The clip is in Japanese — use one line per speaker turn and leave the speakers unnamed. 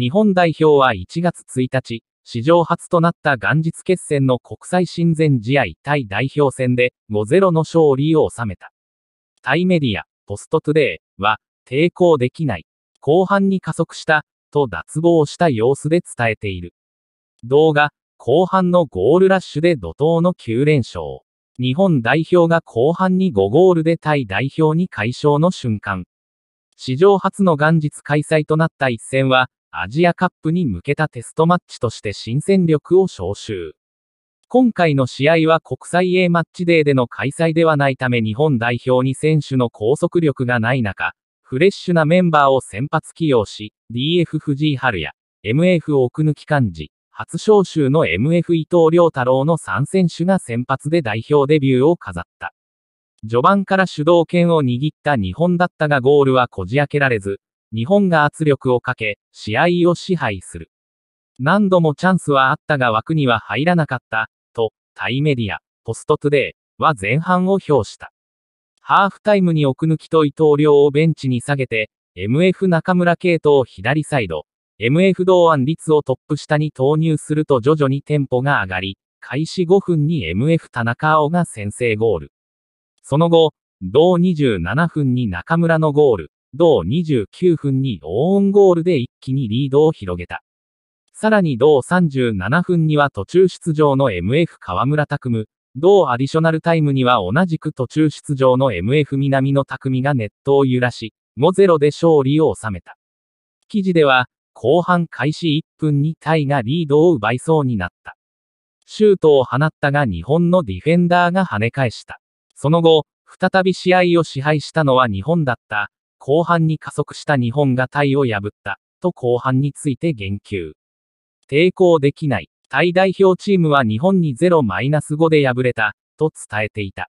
日本代表は1月1日、史上初となった元日決戦の国際親善試合対代表戦で5-0の勝利を収めた。タイメディア、ポストトゥデイは、抵抗できない、後半に加速した、と脱帽した様子で伝えている。動画、後半のゴールラッシュで怒涛の9連勝。日本代表が後半に5ゴールで対代表に快勝の瞬間。史上初の元日開催となった一戦は、アジアカップに向けたテストマッチとして新戦力を招集。今回の試合は国際 A マッチデーでの開催ではないため日本代表に選手の拘束力がない中、フレッシュなメンバーを先発起用し、DF 藤井春也、MF 奥貫幹事、初招集の MF 伊藤良太郎の3選手が先発で代表デビューを飾った。序盤から主導権を握った日本だったがゴールはこじ開けられず、日本が圧力をかけ、試合を支配する。何度もチャンスはあったが枠には入らなかった、と、タイメディア、ポストトゥデイは前半を評した。ハーフタイムに奥抜きと伊藤亮をベンチに下げて、MF 中村系統を左サイド、MF 同案率をトップ下に投入すると徐々にテンポが上がり、開始5分に MF 田中青が先制ゴール。その後、同27分に中村のゴール、同29分にオーンゴールで一気にリードを広げた。さらに同37分には途中出場の MF 河村拓夢、同アディショナルタイムには同じく途中出場の MF 南野拓夢がネットを揺らし、5-0で勝利を収めた。記事では、後半開始1分にタイがリードを奪いそうになった。シュートを放ったが日本のディフェンダーが跳ね返した。その後、再び試合を支配したのは日本だった。後半に加速した日本がタイを破った、と後半について言及。抵抗できない、タイ代表チームは日本に0-5で敗れた、と伝えていた。